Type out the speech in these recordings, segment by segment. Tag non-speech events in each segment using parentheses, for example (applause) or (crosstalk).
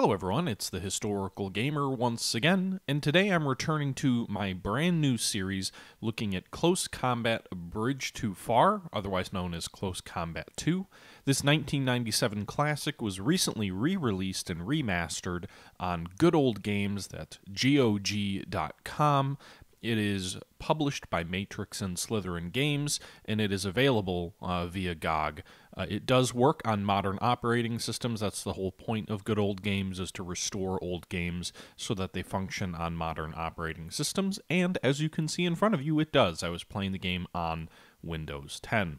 Hello everyone, it's the Historical Gamer once again, and today I'm returning to my brand new series looking at Close Combat Bridge Too Far, otherwise known as Close Combat 2. This 1997 classic was recently re-released and remastered on Good Old Games, that GOG.com. It is published by Matrix and Slytherin Games, and it is available uh, via GOG uh, it does work on modern operating systems. That's the whole point of good old games is to restore old games so that they function on modern operating systems. And as you can see in front of you, it does. I was playing the game on Windows 10.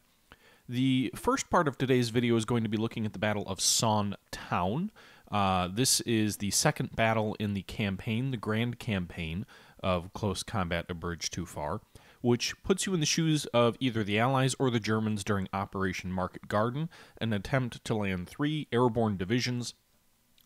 The first part of today's video is going to be looking at the Battle of Son Town. Uh, this is the second battle in the campaign, the Grand Campaign of Close Combat A Bridge Too Far which puts you in the shoes of either the Allies or the Germans during Operation Market Garden, an attempt to land three airborne divisions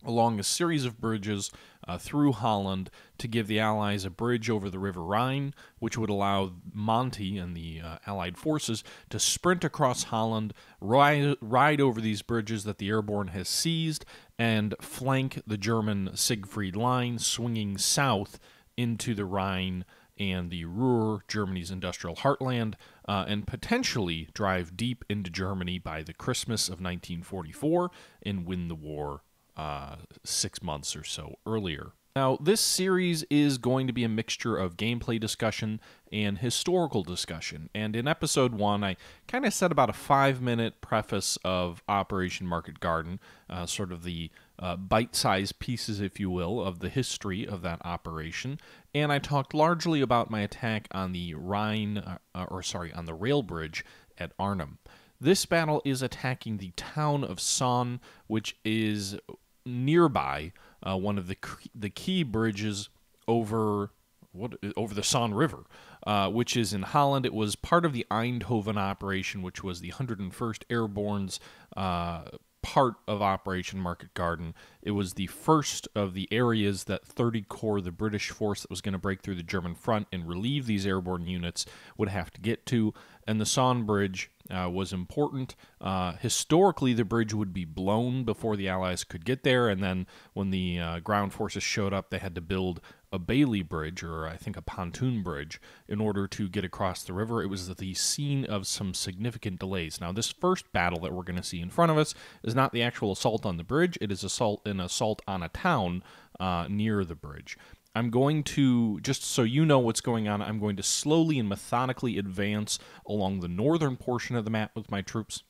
along a series of bridges uh, through Holland to give the Allies a bridge over the River Rhine, which would allow Monty and the uh, Allied forces to sprint across Holland, ride, ride over these bridges that the airborne has seized, and flank the German Siegfried Line swinging south into the Rhine and the Ruhr, Germany's industrial heartland, uh, and potentially drive deep into Germany by the Christmas of 1944 and win the war uh, six months or so earlier. Now, this series is going to be a mixture of gameplay discussion and historical discussion. And in episode one, I kind of said about a five minute preface of Operation Market Garden, uh, sort of the uh, bite sized pieces, if you will, of the history of that operation and I talked largely about my attack on the Rhine, uh, uh, or sorry, on the rail bridge at Arnhem. This battle is attacking the town of Son, which is nearby uh, one of the the key bridges over what over the Son River, uh, which is in Holland. It was part of the Eindhoven operation, which was the 101st Airborne's uh, part of Operation Market Garden. It was the first of the areas that 30 Corps, the British force that was going to break through the German front and relieve these airborne units, would have to get to. And the Saan Bridge uh, was important. Uh, historically, the bridge would be blown before the Allies could get there, and then when the uh, ground forces showed up, they had to build a Bailey bridge, or I think a pontoon bridge, in order to get across the river. It was the scene of some significant delays. Now, this first battle that we're going to see in front of us is not the actual assault on the bridge, it is assault an assault on a town uh, near the bridge. I'm going to, just so you know what's going on, I'm going to slowly and methodically advance along the northern portion of the map with my troops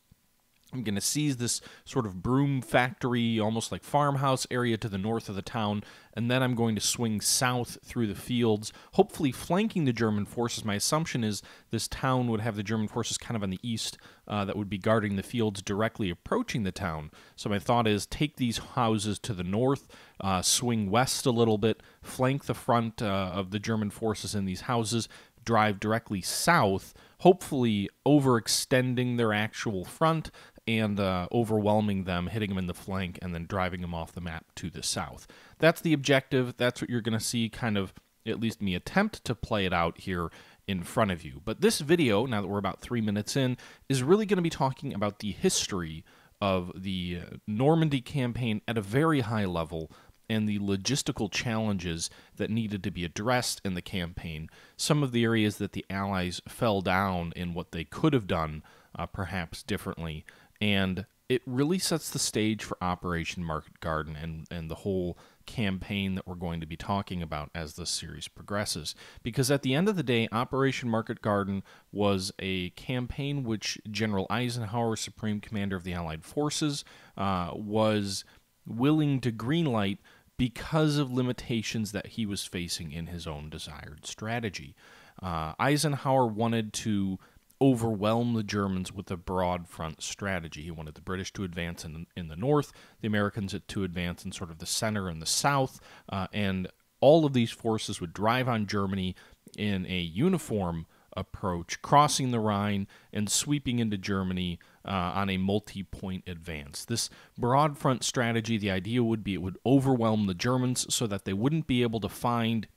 I'm going to seize this sort of broom factory, almost like farmhouse area to the north of the town, and then I'm going to swing south through the fields, hopefully flanking the German forces. My assumption is this town would have the German forces kind of on the east uh, that would be guarding the fields directly approaching the town. So my thought is take these houses to the north, uh, swing west a little bit, flank the front uh, of the German forces in these houses, drive directly south hopefully overextending their actual front and uh, overwhelming them, hitting them in the flank, and then driving them off the map to the south. That's the objective. That's what you're going to see, kind of, at least me attempt to play it out here in front of you. But this video, now that we're about three minutes in, is really going to be talking about the history of the Normandy campaign at a very high level and the logistical challenges that needed to be addressed in the campaign, some of the areas that the Allies fell down in what they could have done uh, perhaps differently, and it really sets the stage for Operation Market Garden and, and the whole campaign that we're going to be talking about as this series progresses. Because at the end of the day, Operation Market Garden was a campaign which General Eisenhower, Supreme Commander of the Allied Forces, uh, was willing to greenlight because of limitations that he was facing in his own desired strategy. Uh, Eisenhower wanted to overwhelm the Germans with a broad front strategy. He wanted the British to advance in, in the north, the Americans to advance in sort of the center and the south, uh, and all of these forces would drive on Germany in a uniform approach, crossing the Rhine and sweeping into Germany uh, on a multi point advance. This broad front strategy, the idea would be it would overwhelm the Germans so that they wouldn't be able to find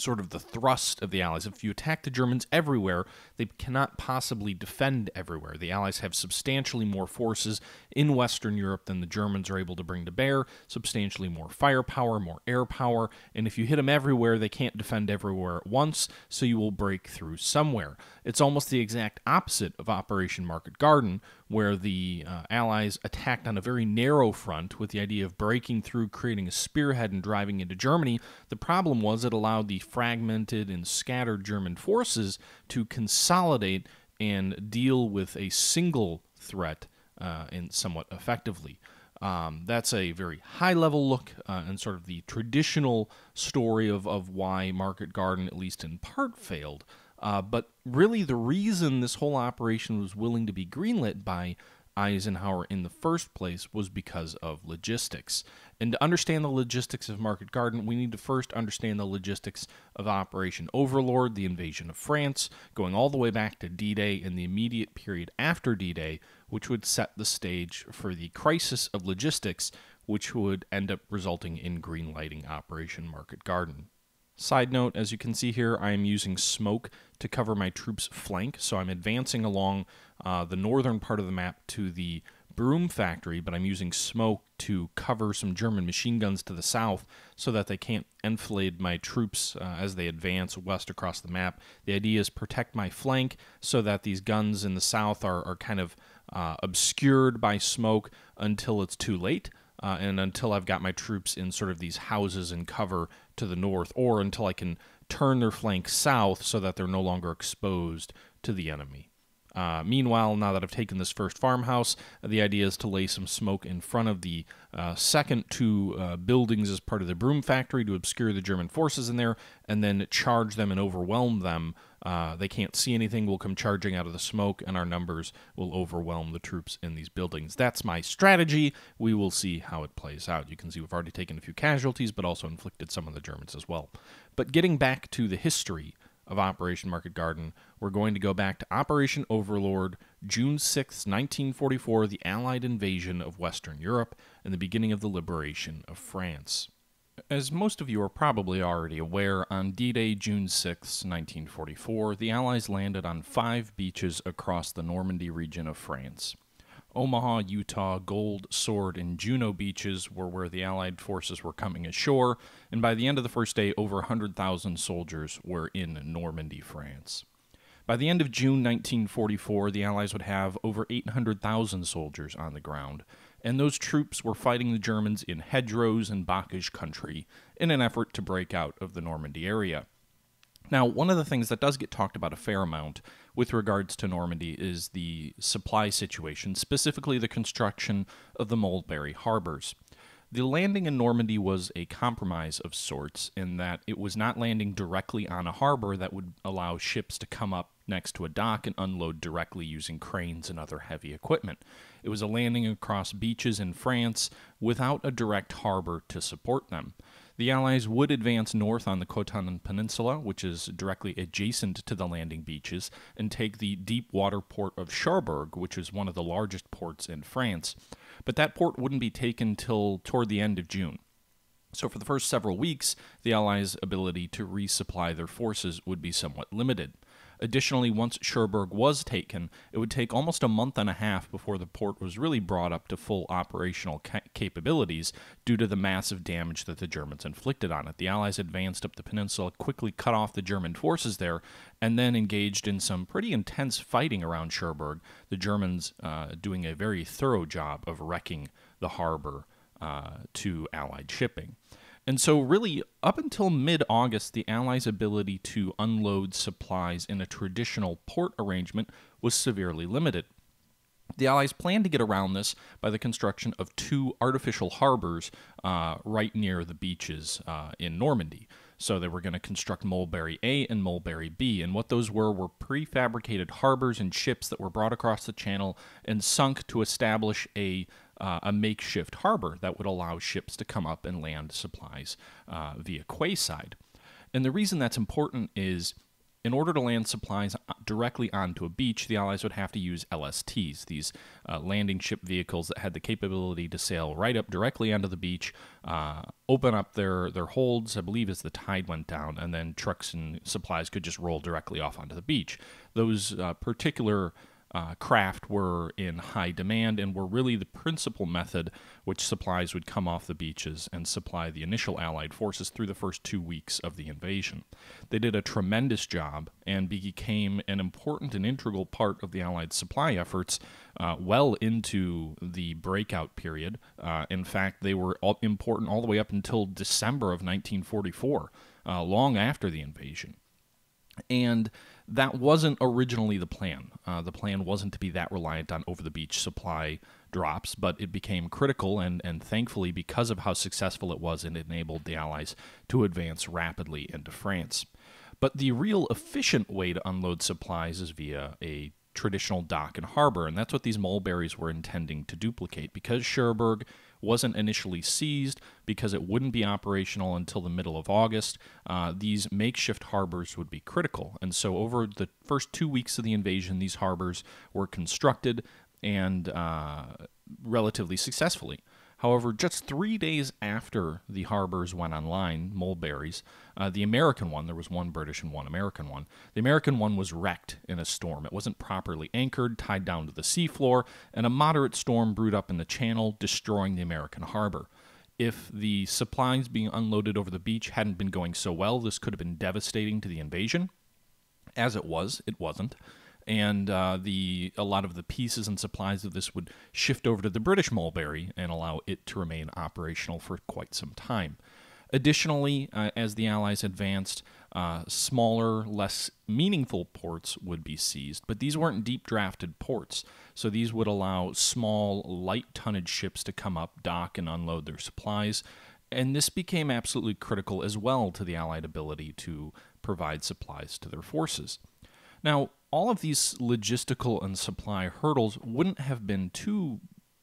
sort of the thrust of the Allies. If you attack the Germans everywhere, they cannot possibly defend everywhere. The Allies have substantially more forces in Western Europe than the Germans are able to bring to bear, substantially more firepower, more air power, and if you hit them everywhere, they can't defend everywhere at once, so you will break through somewhere. It's almost the exact opposite of Operation Market Garden, where the uh, Allies attacked on a very narrow front with the idea of breaking through, creating a spearhead, and driving into Germany. The problem was it allowed the fragmented and scattered German forces to consolidate and deal with a single threat uh, and somewhat effectively. Um, that's a very high level look uh, and sort of the traditional story of, of why Market Garden, at least in part, failed. Uh, but really, the reason this whole operation was willing to be greenlit by Eisenhower in the first place was because of logistics. And to understand the logistics of Market Garden, we need to first understand the logistics of Operation Overlord, the invasion of France, going all the way back to D Day and the immediate period after D Day, which would set the stage for the crisis of logistics, which would end up resulting in greenlighting Operation Market Garden. Side note, as you can see here, I am using smoke to cover my troops' flank, so I'm advancing along uh, the northern part of the map to the broom factory, but I'm using smoke to cover some German machine guns to the south so that they can't enfilade my troops uh, as they advance west across the map. The idea is protect my flank so that these guns in the south are, are kind of uh, obscured by smoke until it's too late. Uh, and until I've got my troops in sort of these houses and cover to the north or until I can turn their flank south so that they're no longer exposed to the enemy. Uh, meanwhile, now that I've taken this first farmhouse, the idea is to lay some smoke in front of the uh, second two uh, buildings as part of the broom factory to obscure the German forces in there, and then charge them and overwhelm them uh, they can't see anything, will come charging out of the smoke, and our numbers will overwhelm the troops in these buildings. That's my strategy. We will see how it plays out. You can see we've already taken a few casualties, but also inflicted some on the Germans as well. But getting back to the history of Operation Market Garden, we're going to go back to Operation Overlord, June 6, 1944, the Allied invasion of Western Europe and the beginning of the liberation of France. As most of you are probably already aware, on D Day, June 6, 1944, the Allies landed on five beaches across the Normandy region of France. Omaha, Utah, Gold, Sword, and Juno beaches were where the Allied forces were coming ashore, and by the end of the first day, over 100,000 soldiers were in Normandy, France. By the end of June 1944, the Allies would have over 800,000 soldiers on the ground, and those troops were fighting the Germans in hedgerows and Bacchish country in an effort to break out of the Normandy area. Now, one of the things that does get talked about a fair amount with regards to Normandy is the supply situation, specifically the construction of the Mulberry harbors. The landing in Normandy was a compromise of sorts in that it was not landing directly on a harbor that would allow ships to come up next to a dock and unload directly using cranes and other heavy equipment. It was a landing across beaches in France without a direct harbor to support them. The Allies would advance north on the Khotan Peninsula, which is directly adjacent to the landing beaches, and take the deep water port of Cherbourg, which is one of the largest ports in France. But that port wouldn't be taken till toward the end of June. So, for the first several weeks, the Allies' ability to resupply their forces would be somewhat limited. Additionally, once Cherbourg was taken, it would take almost a month and a half before the port was really brought up to full operational ca- capabilities due to the massive damage that the Germans inflicted on it. The Allies advanced up the peninsula, quickly cut off the German forces there, and then engaged in some pretty intense fighting around Cherbourg, the Germans uh, doing a very thorough job of wrecking the harbor uh, to Allied shipping. And so, really, up until mid August, the Allies' ability to unload supplies in a traditional port arrangement was severely limited. The Allies planned to get around this by the construction of two artificial harbors uh, right near the beaches uh, in Normandy. So they were going to construct Mulberry A and Mulberry B. And what those were were prefabricated harbors and ships that were brought across the channel and sunk to establish a uh, a makeshift harbor that would allow ships to come up and land supplies uh, via quayside. And the reason that's important is in order to land supplies directly onto a beach, the Allies would have to use LSTs, these uh, landing ship vehicles that had the capability to sail right up directly onto the beach, uh, open up their, their holds, I believe, as the tide went down, and then trucks and supplies could just roll directly off onto the beach. Those uh, particular uh, craft were in high demand and were really the principal method which supplies would come off the beaches and supply the initial Allied forces through the first two weeks of the invasion. They did a tremendous job and became an important and integral part of the Allied supply efforts uh, well into the breakout period. Uh, in fact, they were all important all the way up until December of 1944, uh, long after the invasion. And that wasn't originally the plan. Uh, the plan wasn't to be that reliant on over the beach supply drops, but it became critical, and, and thankfully, because of how successful it was, it enabled the Allies to advance rapidly into France. But the real efficient way to unload supplies is via a traditional dock and harbor, and that's what these mulberries were intending to duplicate because Cherbourg wasn't initially seized because it wouldn't be operational until the middle of August. Uh, these makeshift harbors would be critical. And so, over the first two weeks of the invasion, these harbors were constructed and uh, relatively successfully. However, just three days after the harbors went online, Mulberries, uh, the American one, there was one British and one American one, the American one was wrecked in a storm. It wasn't properly anchored, tied down to the seafloor, and a moderate storm brewed up in the channel, destroying the American harbor if the supplies being unloaded over the beach hadn't been going so well, this could have been devastating to the invasion. As it was, it wasn't and uh, the a lot of the pieces and supplies of this would shift over to the British Mulberry and allow it to remain operational for quite some time. Additionally, uh, as the Allies advanced, uh, smaller, less meaningful ports would be seized, but these weren't deep drafted ports, so these would allow small, light tonnage ships to come up, dock, and unload their supplies. And this became absolutely critical as well to the Allied ability to provide supplies to their forces. Now, all of these logistical and supply hurdles wouldn't have been too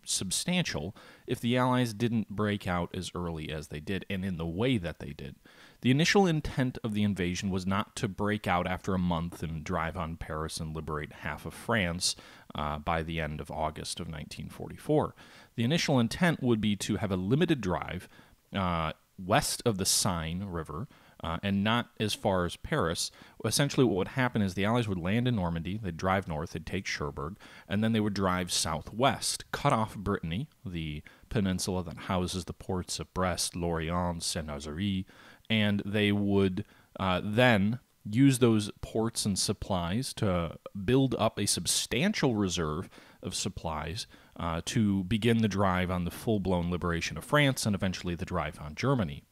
substantial if the Allies didn't break out as early as they did and in the way that they did. The initial intent of the invasion was not to break out after a month and drive on Paris and liberate half of France uh, by the end of August of 1944. The initial intent would be to have a limited drive uh, west of the Seine River uh, and not as far as Paris. Essentially, what would happen is the Allies would land in Normandy, they'd drive north, they'd take Cherbourg, and then they would drive southwest, cut off Brittany, the peninsula that houses the ports of Brest, Lorient, Saint-Nazaire, and they would uh, then use those ports and supplies to build up a substantial reserve of supplies uh, to begin the drive on the full blown liberation of France and eventually the drive on Germany.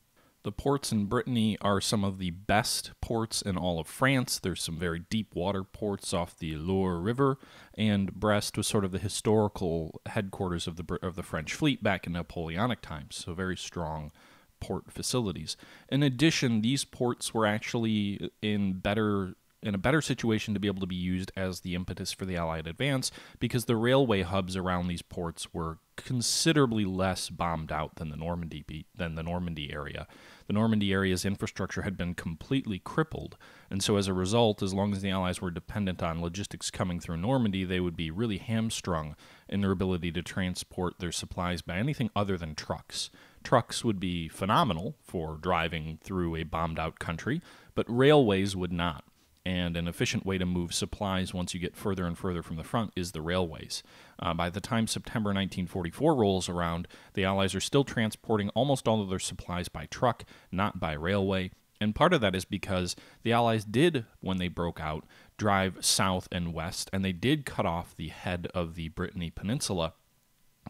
The ports in Brittany are some of the best ports in all of France. There's some very deep water ports off the Loire River, and Brest was sort of the historical headquarters of the of the French fleet back in Napoleonic times. So very strong port facilities. In addition, these ports were actually in better in a better situation to be able to be used as the impetus for the Allied advance because the railway hubs around these ports were considerably less bombed out than the Normandy than the Normandy area the Normandy area's infrastructure had been completely crippled. And so, as a result, as long as the Allies were dependent on logistics coming through Normandy, they would be really hamstrung in their ability to transport their supplies by anything other than trucks. Trucks would be phenomenal for driving through a bombed out country, but railways would not and an efficient way to move supplies once you get further and further from the front is the railways. Uh, by the time September 1944 rolls around, the Allies are still transporting almost all of their supplies by truck, not by railway. And part of that is because the Allies did, when they broke out, drive south and west, and they did cut off the head of the Brittany Peninsula.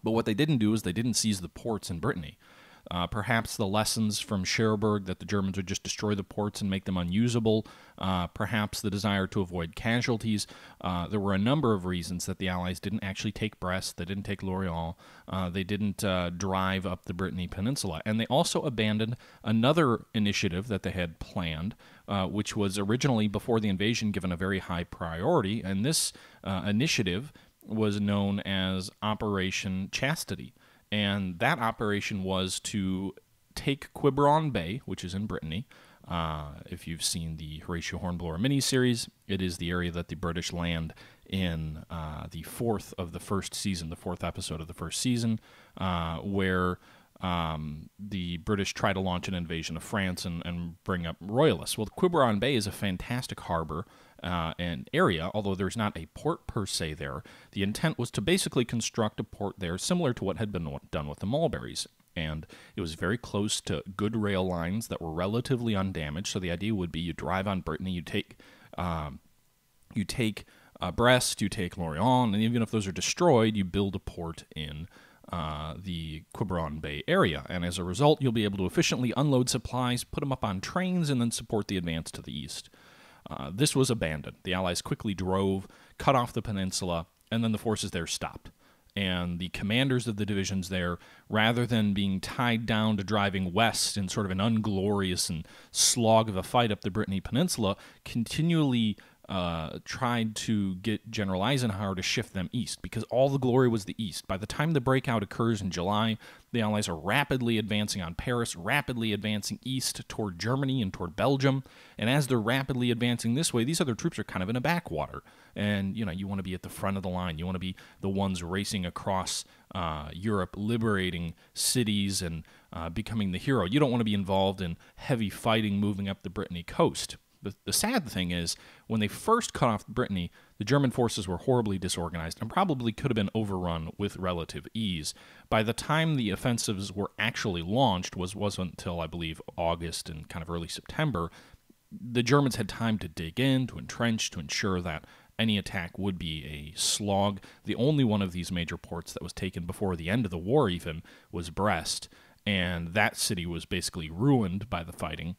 But what they didn't do is they didn't seize the ports in Brittany. Uh, perhaps the lessons from Cherbourg that the Germans would just destroy the ports and make them unusable. Uh, perhaps the desire to avoid casualties. Uh, there were a number of reasons that the Allies didn't actually take Brest, they didn't take Lorient, uh, they didn't uh, drive up the Brittany Peninsula. And they also abandoned another initiative that they had planned, uh, which was originally before the invasion given a very high priority. And this initiative was known as Operation Chastity and that operation was to take Quiberon Bay, which is in Brittany. Uh, if you've seen the Horatio Hornblower miniseries, it is the area that the British land in uh, the fourth of the first season, the fourth episode of the first season, uh, where um, the British try to launch an invasion of France and, and bring up royalists. Well, Quiberon Bay is a fantastic harbor uh, an area, although there's not a port per se there. The intent was to basically construct a port there similar to what had been done with the Mulberries. And it was very close to good rail lines that were relatively undamaged. So the idea would be you drive on Brittany, you take, um, you take uh, Brest, you take Lorient, and even if those are destroyed, you build a port in uh, the Quiberon Bay area. And as a result, you'll be able to efficiently unload supplies, put them up on trains, and then support the advance to the east. Uh, this was abandoned. The Allies quickly drove, cut off the peninsula, and then the forces there stopped. And the commanders of the divisions there, rather than being tied down to driving west in sort of an unglorious and slog of a fight up the Brittany Peninsula, continually uh, tried to get General Eisenhower to shift them east because all the glory was the east. By the time the breakout occurs in July, the Allies are rapidly advancing on Paris, rapidly advancing east toward Germany and toward Belgium. And as they're rapidly advancing this way, these other troops are kind of in a backwater. And you know, you want to be at the front of the line. You want to be the ones racing across uh, Europe, liberating cities and uh, becoming the hero. You don't want to be involved in heavy fighting moving up the Brittany coast the, the sad thing is, when they first cut off Brittany, the German forces were horribly disorganized and probably could have been overrun with relative ease. By the time the offensives were actually launched, was wasn't until I believe August and kind of early September, the Germans had time to dig in, to entrench, to ensure that any attack would be a slog. The only one of these major ports that was taken before the end of the war, even, was Brest, and that city was basically ruined by the fighting.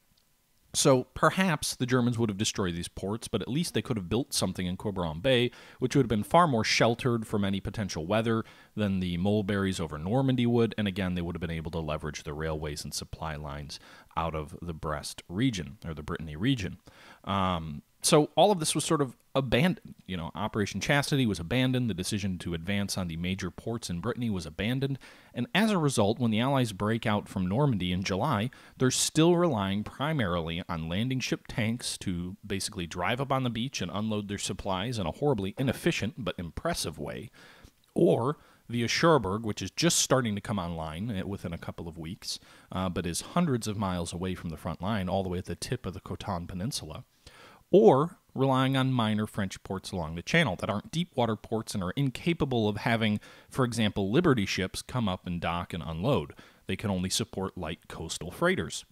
So perhaps the Germans would have destroyed these ports, but at least they could have built something in Quiberon Bay, which would have been far more sheltered from any potential weather than the mulberries over Normandy would, and again, they would have been able to leverage the railways and supply lines out of the Brest region, or the Brittany region. Um, so all of this was sort of abandoned. You know, Operation Chastity was abandoned, the decision to advance on the major ports in Brittany was abandoned, and as a result, when the Allies break out from Normandy in July, they're still relying primarily on landing ship tanks to basically drive up on the beach and unload their supplies in a horribly inefficient but impressive way, or via Cherbourg, which is just starting to come online eh, within a couple of weeks, uh, but is hundreds of miles away from the front line, all the way at the tip of the Khotan Peninsula or relying on minor French ports along the channel that aren't deep water ports and are incapable of having, for example, Liberty ships come up and dock and unload. They can only support light coastal freighters.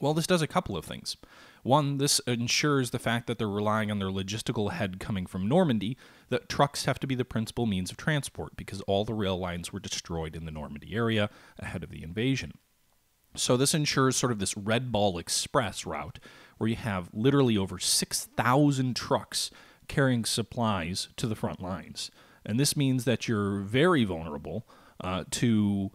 Well, this does a couple of things. One, this ensures the fact that they're relying on their logistical head coming from Normandy, that trucks have to be the principal means of transport because all the rail lines were destroyed in the Normandy area ahead of the invasion. So, this ensures sort of this Red Ball Express route, where you have literally over 6,000 trucks carrying supplies to the front lines. And this means that you're very vulnerable uh, to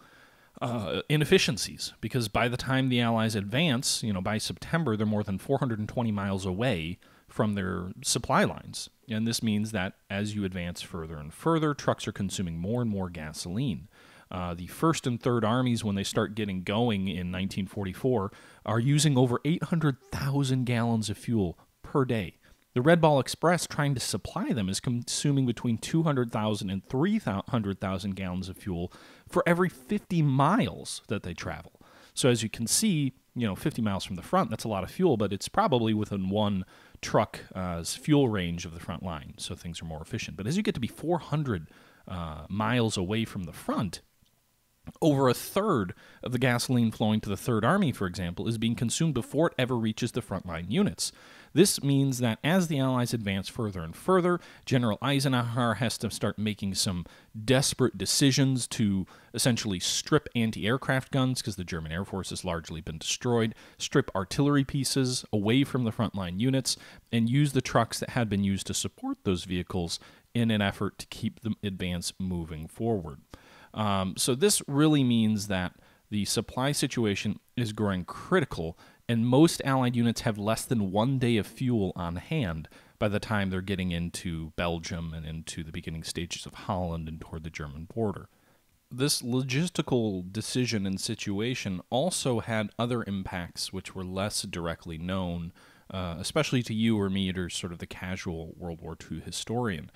uh, inefficiencies because by the time the Allies advance, you know, by September, they're more than 420 miles away from their supply lines. And this means that as you advance further and further, trucks are consuming more and more gasoline. Uh, the First and Third Armies, when they start getting going in 1944, are using over 800,000 gallons of fuel per day. The Red Ball Express, trying to supply them, is consuming between 200,000 and 300,000 gallons of fuel for every 50 miles that they travel. So, as you can see, you know, 50 miles from the front, that's a lot of fuel, but it's probably within one truck's uh, fuel range of the front line, so things are more efficient. But as you get to be 400 uh, miles away from the front, over a third of the gasoline flowing to the Third Army, for example, is being consumed before it ever reaches the frontline units. This means that as the Allies advance further and further, General Eisenhower has to start making some desperate decisions to essentially strip anti aircraft guns, because the German Air Force has largely been destroyed, strip artillery pieces away from the frontline units, and use the trucks that had been used to support those vehicles in an effort to keep the advance moving forward. Um, so this really means that the supply situation is growing critical, and most Allied units have less than one day of fuel on hand by the time they're getting into Belgium and into the beginning stages of Holland and toward the German border. This logistical decision and situation also had other impacts which were less directly known, uh, especially to you or me, or sort of the casual World War II historian.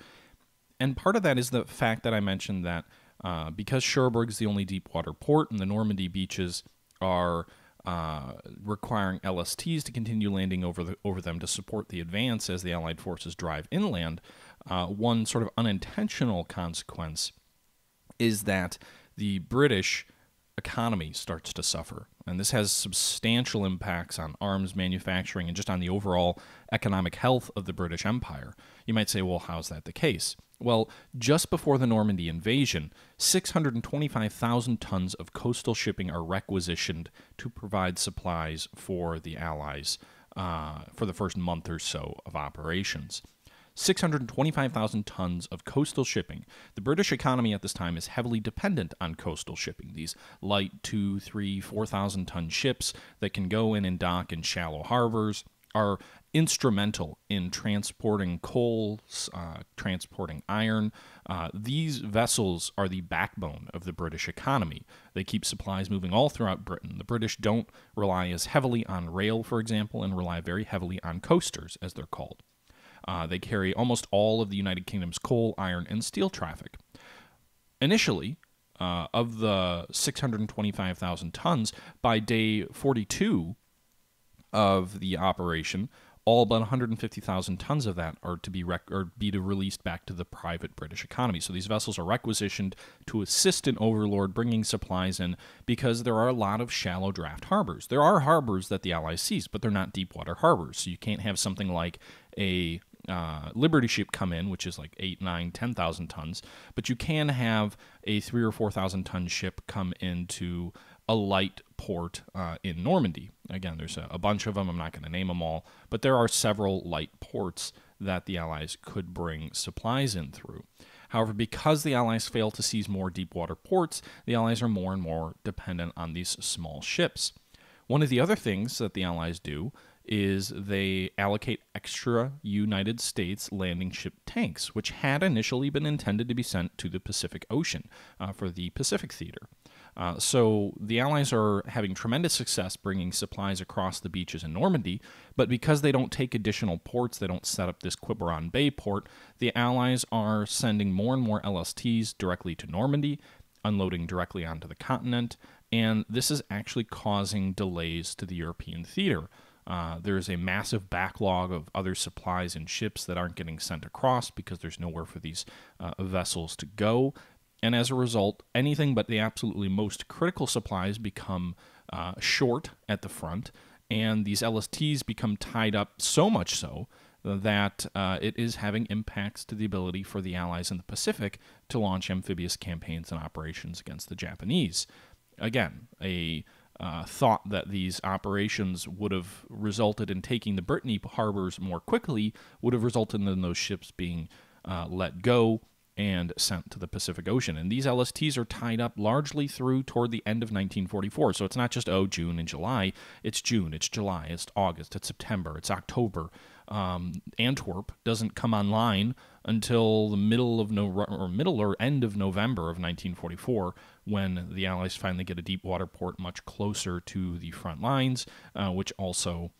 And part of that is the fact that I mentioned that uh, because Cherbourg's the only deep water port and the Normandy beaches are uh, requiring LSTs to continue landing over, the, over them to support the advance as the Allied forces drive inland, uh, one sort of unintentional consequence is that the British economy starts to suffer. And this has substantial impacts on arms manufacturing and just on the overall economic health of the British Empire. You might say, well, how's that the case? Well, just before the Normandy invasion, 625,000 tons of coastal shipping are requisitioned to provide supplies for the Allies uh, for the first month or so of operations. 625,000 tons of coastal shipping. The British economy at this time is heavily dependent on coastal shipping, these light two, three, four thousand ton ships that can go in and dock in shallow harbors are instrumental in transporting coal, uh, transporting iron. Uh, these vessels are the backbone of the British economy. They keep supplies moving all throughout Britain. The British don't rely as heavily on rail, for example, and rely very heavily on coasters, as they're called. Uh, they carry almost all of the United Kingdom's coal, iron, and steel traffic. Initially, uh, of the 625,000 tons, by day 42 of the operation, all but 150,000 tons of that are to be rec- or be to released back to the private British economy. So these vessels are requisitioned to assist an overlord bringing supplies in because there are a lot of shallow draft harbors. There are harbors that the Allies seize, but they're not deep water harbors. So you can't have something like a uh, Liberty ship come in, which is like eight, nine, ten thousand tons, but you can have a three or four thousand ton ship come into a light port uh, in Normandy. Again, there's a, a bunch of them. I'm not going to name them all, but there are several light ports that the Allies could bring supplies in through. However, because the Allies fail to seize more deep water ports, the Allies are more and more dependent on these small ships. One of the other things that the Allies do is they allocate extra United States landing ship tanks, which had initially been intended to be sent to the Pacific Ocean uh, for the Pacific Theater. Uh, so the Allies are having tremendous success bringing supplies across the beaches in Normandy, but because they don't take additional ports, they don't set up this Quiberon Bay port, the Allies are sending more and more LSTs directly to Normandy, unloading directly onto the continent, and this is actually causing delays to the European theater. Uh, there's a massive backlog of other supplies and ships that aren't getting sent across because there's nowhere for these uh, vessels to go. And as a result, anything but the absolutely most critical supplies become uh, short at the front, and these LSTs become tied up so much so that uh, it is having impacts to the ability for the Allies in the Pacific to launch amphibious campaigns and operations against the Japanese. Again, a uh, thought that these operations would have resulted in taking the Brittany harbors more quickly would have resulted in those ships being uh, let go and sent to the Pacific Ocean. And these LSTs are tied up largely through toward the end of 1944. So it's not just, oh, June and July. It's June, it's July, it's August, it's September, it's October. Um, Antwerp doesn't come online until the middle of no or middle or end of November of 1944, when the Allies finally get a deep water port much closer to the front lines, uh, which also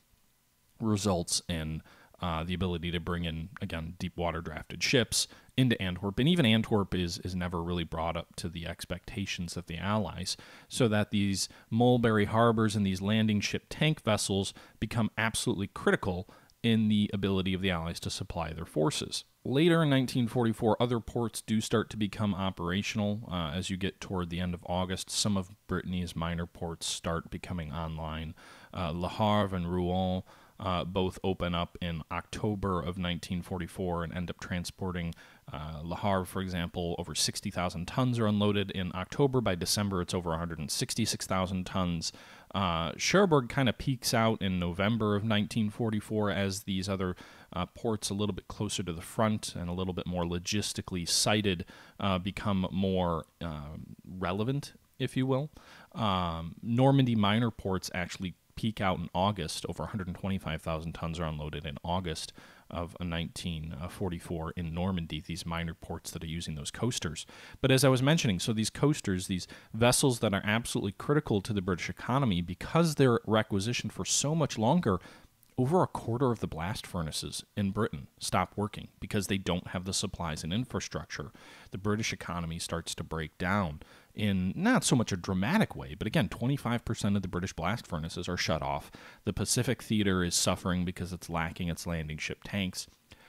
results in uh, the ability to bring in again deep water drafted ships into Antwerp, and even Antwerp is is never really brought up to the expectations of the Allies, so that these Mulberry harbors and these landing ship tank vessels become absolutely critical in the ability of the Allies to supply their forces. Later in 1944, other ports do start to become operational. Uh, as you get toward the end of August, some of Brittany's minor ports start becoming online. Uh, Le Havre and Rouen uh, both open up in October of 1944 and end up transporting uh, Le Havre, for example, over 60,000 tons are unloaded in October. By December, it's over 166,000 tons. Uh, Cherbourg kind of peaks out in November of 1944 as these other uh, ports a little bit closer to the front and a little bit more logistically sited uh, become more um, relevant, if you will. Um, Normandy minor ports actually peak out in August. Over 125,000 tons are unloaded in August of a 1944 in Normandy, these minor ports that are using those coasters. But as I was mentioning, so these coasters, these vessels that are absolutely critical to the British economy because they're requisitioned for so much longer, over a quarter of the blast furnaces in Britain stop working because they don't have the supplies and infrastructure. The British economy starts to break down in not so much a dramatic way, but again, 25% of the British blast furnaces are shut off. The Pacific theater is suffering because it's lacking its landing ship tanks.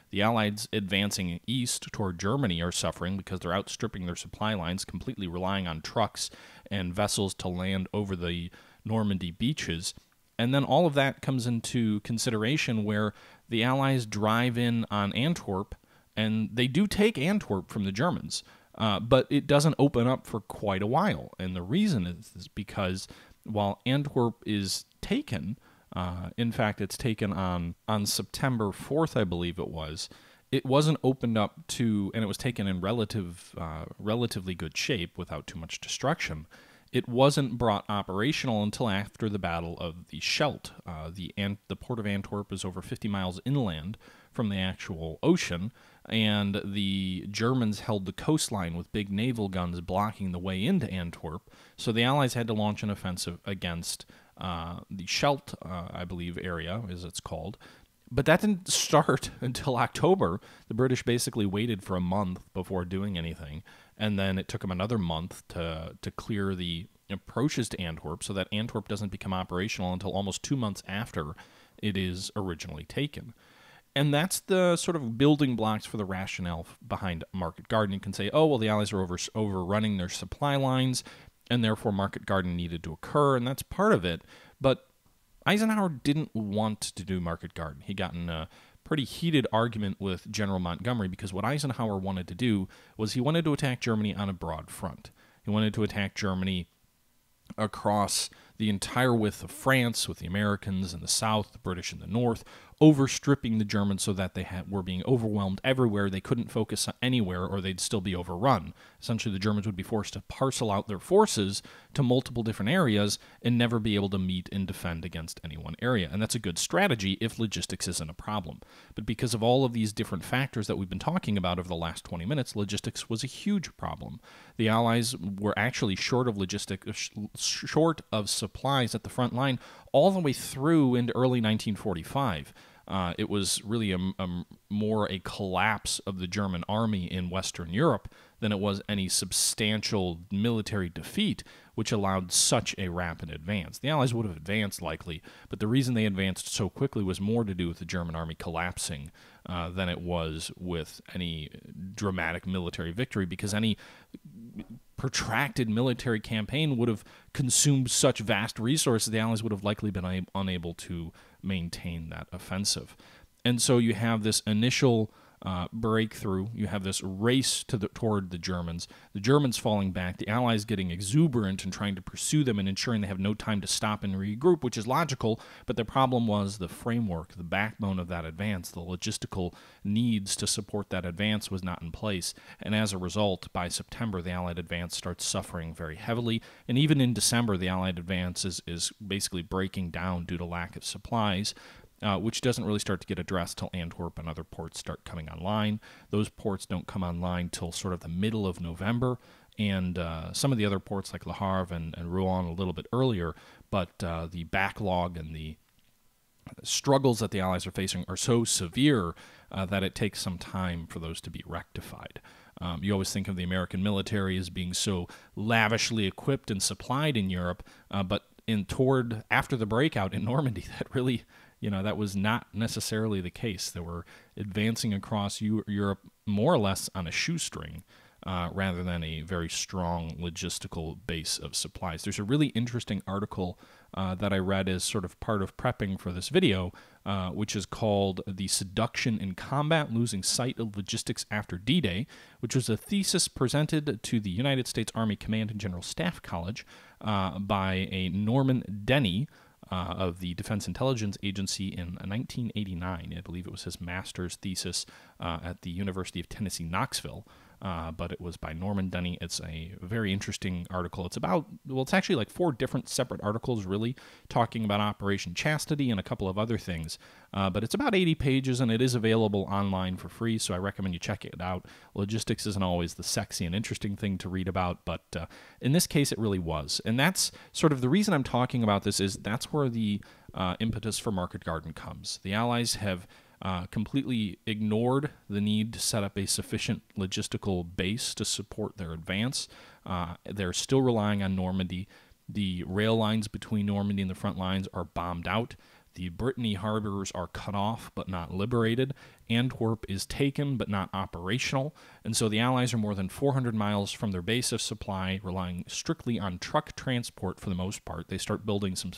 The Allies advancing east toward Germany are suffering because they're outstripping their supply lines, completely relying on trucks and vessels to land over the Normandy beaches. And then all of that comes into consideration where the Allies drive in on Antwerp, and they do take Antwerp from the Germans. Uh, but it doesn't open up for quite a while. And the reason is, is because while Antwerp is taken, uh, in fact, it's taken on, on September 4th, I believe it was, it wasn't opened up to, and it was taken in relative, uh, relatively good shape without too much destruction. It wasn't brought operational until after the Battle of the Scheldt. Uh, the, Ant- the port of Antwerp is over 50 miles inland from the actual ocean, and the Germans held the coastline with big naval guns blocking the way into Antwerp. So the Allies had to launch an offensive against uh, the Scheldt, uh, I believe, area, as it's called. But that didn't (laughs) start until October. The British basically waited for a month before doing anything, and then it took them another month to to clear the approaches to Antwerp, so that Antwerp doesn't become operational until almost two months after it is originally taken. And that's the sort of building blocks for the rationale behind market garden. You can say, oh, well, the allies are over, overrunning their supply lines, and therefore market garden needed to occur, and that's part of it. But Eisenhower didn't want to do market garden. He got in a pretty heated argument with General Montgomery because what Eisenhower wanted to do was he wanted to attack Germany on a broad front. He wanted to attack Germany across the entire width of France with the Americans in the south, the British in the north, overstripping the Germans so that they were being overwhelmed everywhere. They couldn't focus anywhere or they'd still be overrun. Essentially, the Germans would be forced to parcel out their forces to multiple different areas and never be able to meet and defend against any one area. And that's a good strategy if logistics isn't a problem. But because of all of these different factors that we've been talking about over the last 20 minutes, logistics was a huge problem. The Allies were actually short of logistics, short of supplies at the front line all the way through into early 1945. Uh, it was really a, a, more a collapse of the German army in Western Europe than it was any substantial military defeat, which allowed such a rapid advance. The Allies would have advanced likely, but the reason they advanced so quickly was more to do with the German army collapsing uh, than it was with any dramatic military victory, because any protracted military campaign would have consumed such vast resources, the Allies would have likely been unable to maintain that offensive. And so you have this initial uh, breakthrough. You have this race to the, toward the Germans. The Germans falling back, the Allies getting exuberant and trying to pursue them and ensuring they have no time to stop and regroup, which is logical. But the problem was the framework, the backbone of that advance, the logistical needs to support that advance was not in place. And as a result, by September, the Allied advance starts suffering very heavily. And even in December, the Allied advance is, is basically breaking down due to lack of supplies uh, which doesn't really start to get addressed till Antwerp and other ports start coming online. Those ports don't come online till sort of the middle of November, and uh, some of the other ports like Le Havre and, and Rouen a little bit earlier, but uh, the backlog and the struggles that the Allies are facing are so severe uh, that it takes some time for those to be rectified. Um, you always think of the American military as being so lavishly equipped and supplied in Europe, uh, but in toward after the breakout in (laughs) Normandy, that really you know that was not necessarily the case. They were advancing across Europe more or less on a shoestring. Uh, rather than a very strong logistical base of supplies. There's a really interesting article uh, that I read as sort of part of prepping for this video, uh, which is called The Seduction in Combat Losing Sight of Logistics After D Day, which was a thesis presented to the United States Army Command and General Staff College uh, by a Norman Denny uh, of the Defense Intelligence Agency in 1989. I believe it was his master's thesis uh, at the University of Tennessee, Knoxville, uh, but it was by Norman Denny. It's a very interesting article. It's about, well, it's actually like four different separate articles, really, talking about Operation Chastity and a couple of other things. Uh, but it's about 80 pages and it is available online for free, so I recommend you check it out. Logistics isn't always the sexy and interesting thing to read about, but uh, in this case, it really was. And that's sort of the reason I'm talking about this is that's where the uh, impetus for Market Garden comes. The Allies have uh, completely ignored the need to set up a sufficient logistical base to support their advance. Uh, they're still relying on Normandy. The rail lines between Normandy and the front lines are bombed out. The Brittany harbors are cut off but not liberated. Antwerp is taken but not operational. And so the Allies are more than 400 miles from their base of supply, relying strictly on truck transport for the most part. They start building some,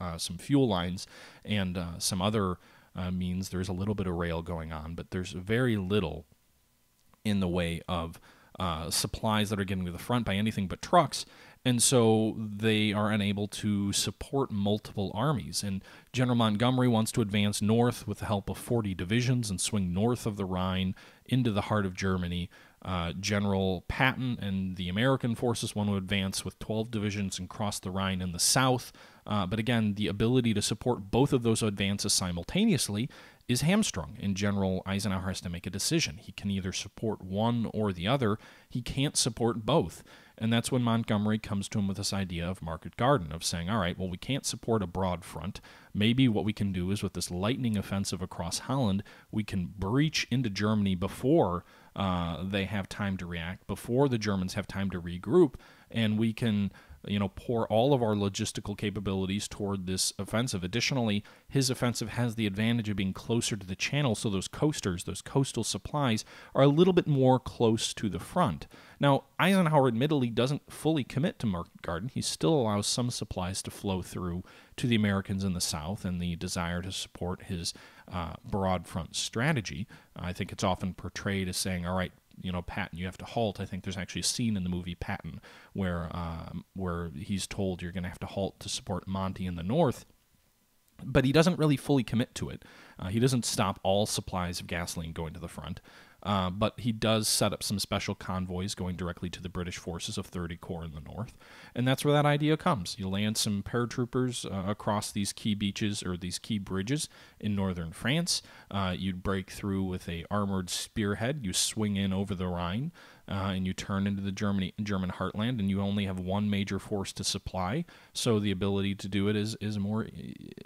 uh, some fuel lines and uh, some other uh, means there's a little bit of rail going on, but there's very little in the way of uh, supplies that are getting to the front by anything but trucks. And so they are unable to support multiple armies. And General Montgomery wants to advance north with the help of 40 divisions and swing north of the Rhine into the heart of Germany. Uh, General Patton and the American forces want to advance with 12 divisions and cross the Rhine in the south. Uh, but again, the ability to support both of those advances simultaneously is hamstrung, and General Eisenhower has to make a decision. He can either support one or the other, he can't support both. And that's when Montgomery comes to him with this idea of market garden, of saying, all right, well, we can't support a broad front. Maybe what we can do is with this lightning offensive across Holland, we can breach into Germany before uh, they have time to react, before the Germans have time to regroup, and we can you know, pour all of our logistical capabilities toward this offensive. Additionally, his offensive has the advantage of being closer to the channel, so those coasters, those coastal supplies, are a little bit more close to the front. Now, Eisenhower admittedly doesn't fully commit to Market Garden. He still allows some supplies to flow through to the Americans in the South and the desire to support his uh, broad front strategy. I think it's often portrayed as saying, all right, you know Patton, you have to halt. I think there's actually a scene in the movie Patton where um, where he's told you're going to have to halt to support Monty in the North but he doesn't really fully commit to it. Uh, he doesn't stop all supplies of gasoline going to the front. Uh, but he does set up some special convoys going directly to the British forces of 30 Corps in the north. And that's where that idea comes. You land some paratroopers uh, across these key beaches or these key bridges in northern France. Uh, you'd break through with a armored spearhead. You swing in over the Rhine. Uh, and you turn into the Germany German heartland, and you only have one major force to supply, so the ability to do it is is more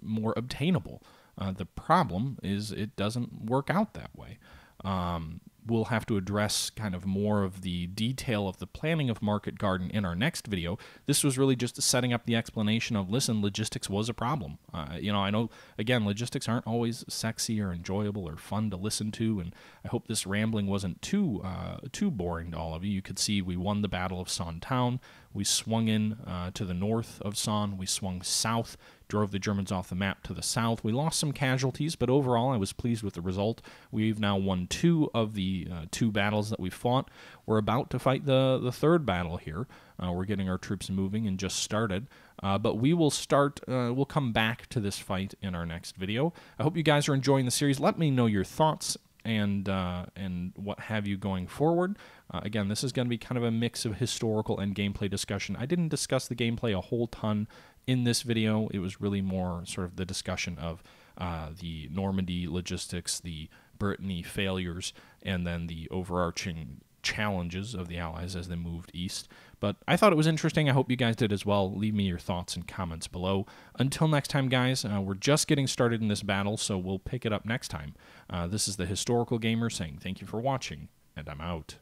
more obtainable. Uh, the problem is it doesn't work out that way. Um, we'll have to address kind of more of the detail of the planning of Market Garden in our next video. This was really just setting up the explanation of listen, logistics was a problem. Uh, you know, I know, again, logistics aren't always sexy or enjoyable or fun to listen to, and I hope this rambling wasn't too uh, too boring to all of you. You could see we won the Battle of Son Town. We swung in uh, to the north of Son. We swung south, drove the Germans off the map to the south. We lost some casualties, but overall I was pleased with the result. We've now won two of the uh, two battles that we fought. We're about to fight the, the third battle here. Uh, we're getting our troops moving and just started. Uh, but we will start, uh, we'll come back to this fight in our next video. I hope you guys are enjoying the series. Let me know your thoughts and uh, and what have you going forward. Uh, again, this is going to be kind of a mix of historical and gameplay discussion. I didn't discuss the gameplay a whole ton in this video. It was really more sort of the discussion of uh, the Normandy logistics, the Brittany failures, and then the overarching challenges of the Allies as they moved east. But I thought it was interesting. I hope you guys did as well. Leave me your thoughts and comments below. Until next time, guys, uh, we're just getting started in this battle, so we'll pick it up next time. Uh, this is the Historical Gamer saying thank you for watching, and I'm out.